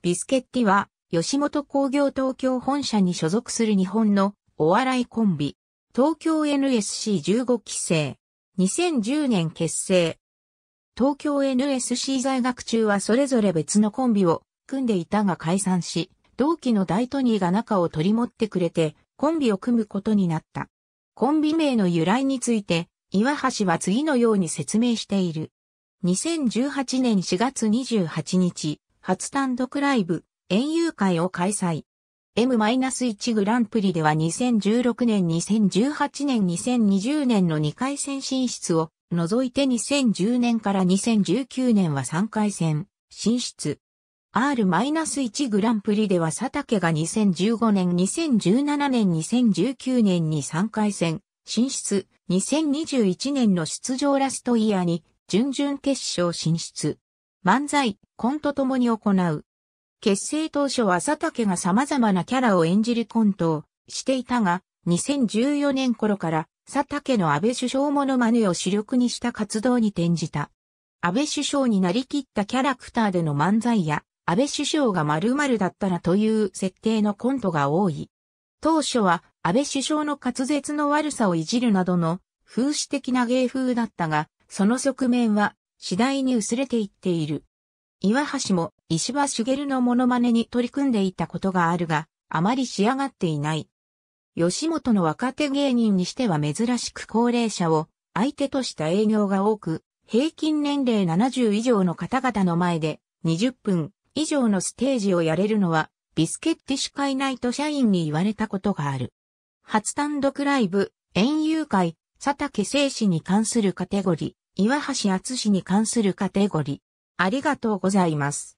ビスケッティは、吉本工業東京本社に所属する日本のお笑いコンビ、東京 NSC15 期生、2010年結成。東京 NSC 在学中はそれぞれ別のコンビを組んでいたが解散し、同期の大トニーが仲を取り持ってくれて、コンビを組むことになった。コンビ名の由来について、岩橋は次のように説明している。2018年4月28日、初単独ライブ、園遊会を開催。M-1 グランプリでは2016年、2018年、2020年の2回戦進出を除いて2010年から2019年は3回戦進出。R-1 グランプリでは佐竹が2015年、2017年、2019年に3回戦進出、2021年の出場ラストイヤーに準々決勝進出。漫才、コントともに行う。結成当初は佐竹が様々なキャラを演じるコントをしていたが、2014年頃から佐竹の安倍首相モノマネを主力にした活動に転じた。安倍首相になりきったキャラクターでの漫才や、安倍首相が〇〇だったらという設定のコントが多い。当初は安倍首相の滑舌の悪さをいじるなどの風刺的な芸風だったが、その側面は次第に薄れていっている。岩橋も石破茂のモノマネに取り組んでいたことがあるが、あまり仕上がっていない。吉本の若手芸人にしては珍しく高齢者を相手とした営業が多く、平均年齢70以上の方々の前で20分以上のステージをやれるのはビスケッティしかいナイト社員に言われたことがある。初単独ライブ、園遊会、佐竹聖史に関するカテゴリー。岩橋厚に関するカテゴリー。ありがとうございます。